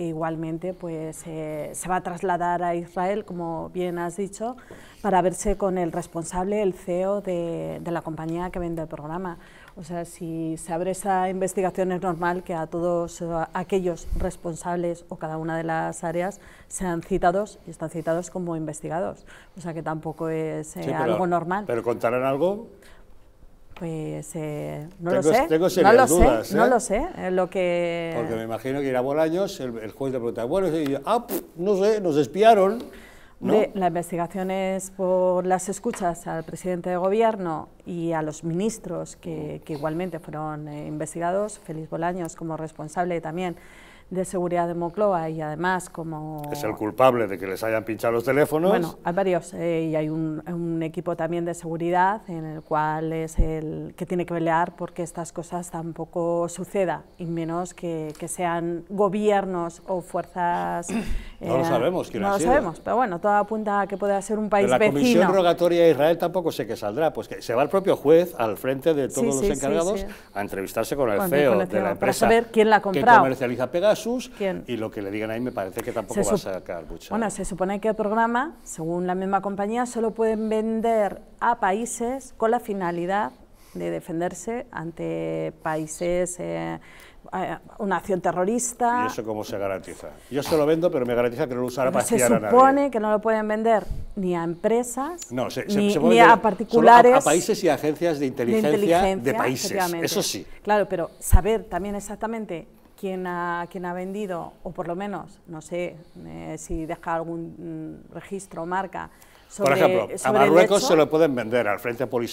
Igualmente, pues eh, se va a trasladar a Israel, como bien has dicho, para verse con el responsable, el CEO de, la compañía que vende el programa. O sea, si se abre esa investigación es normal que a todos aquellos responsables o cada una de las áreas sean citados y están citados como investigados. O sea, que tampoco es eh, algo normal. ¿Pero contarán algo? Pues eh, no, lo sé, no lo sé, no ¿eh? lo sé, eh, lo que... Porque me imagino que irá Bolaños, el, el juez le pregunta, bueno, y yo, ah, no sé, nos espiaron. ¿no? De las por las escuchas al presidente de gobierno y a los ministros que, igualmente fueron eh, investigados, Félix Bolaños como responsable también de seguridad de Mocloa y además como... Es el culpable de que les hayan pinchado los teléfonos. Bueno, hay varios eh, y hay un, equipo también de seguridad en el cual es el que tiene que pelear porque estas cosas tampoco suceda y menos que, sean gobiernos o fuerzas... no lo eh, sabemos quién No lo sabemos, pero bueno, todo apunta a que pueda ser un país vecino. la Comisión Rogatoria de Israel tampoco sé qué saldrá, pues que se va al propio juez al frente de todos los encargados a entrevistarse con el, CEO, e de la e empresa para saber quién la que comercializa Pegasus y lo que le digan ahí me parece que tampoco va a sacar mucho. Bueno, se supone que el programa, según la misma compañía, solo pueden vender a países con la finalidad de defenderse ante países, eh, una acción terrorista. ¿Y eso cómo se garantiza? Yo se lo vendo, pero me garantiza que no lo usará para Se a nadie. que no lo pueden vender ni a empresas, ni, a particulares. A, países y agencias de inteligencia de, países, eso sí. Claro, pero saber también exactamente quién ha, quién ha vendido, o por lo menos, no sé, eh, si deja algún mm, registro o marca. Sobre, por ejemplo, a Marruecos se lo pueden vender al Frente Policial.